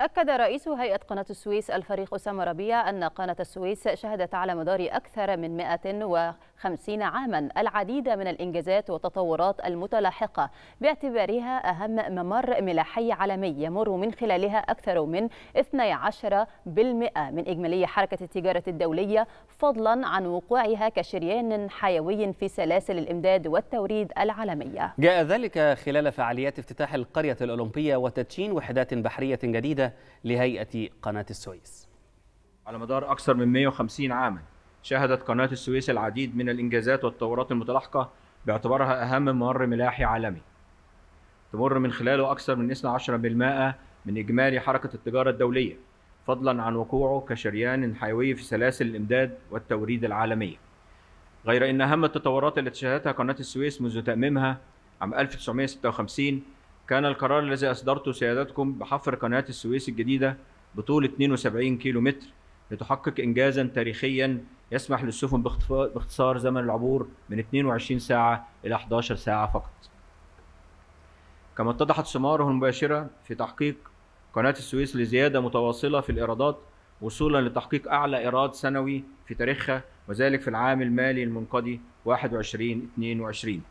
أكد رئيس هيئة قناة السويس الفريق أسامة ربيع أن قناة السويس شهدت على مدار أكثر من 150 عاما العديد من الإنجازات والتطورات المتلاحقة باعتبارها أهم ممر ملاحي عالمي يمر من خلالها أكثر من 12% من إجمالي حركة التجارة الدولية فضلا عن وقوعها كشريان حيوي في سلاسل الإمداد والتوريد العالمية جاء ذلك خلال فعاليات افتتاح القرية الأولمبية وتدشين وحدات بحرية جديدة لهيئة قناة السويس على مدار أكثر من 150 عاما شهدت قناة السويس العديد من الإنجازات والتطورات المتلاحقة باعتبارها أهم ممر ملاحي عالمي تمر من خلاله أكثر من 12% من إجمالي حركة التجارة الدولية فضلا عن وقوعه كشريان حيوي في سلاسل الإمداد والتوريد العالمية غير أن أهم التطورات التي شهدتها قناة السويس منذ تأميمها عام 1956 كان القرار الذي أصدرته سيادتكم بحفر قناة السويس الجديدة بطول 72 كيلو متر لتحقق إنجازا تاريخيا يسمح للسفن باختصار زمن العبور من 22 ساعة إلى 11 ساعة فقط كما اتضحت ثماره المباشرة في تحقيق قناة السويس لزيادة متواصلة في الإيرادات وصولا لتحقيق أعلى إيراد سنوي في تاريخها وذلك في العام المالي المنقضي 21 22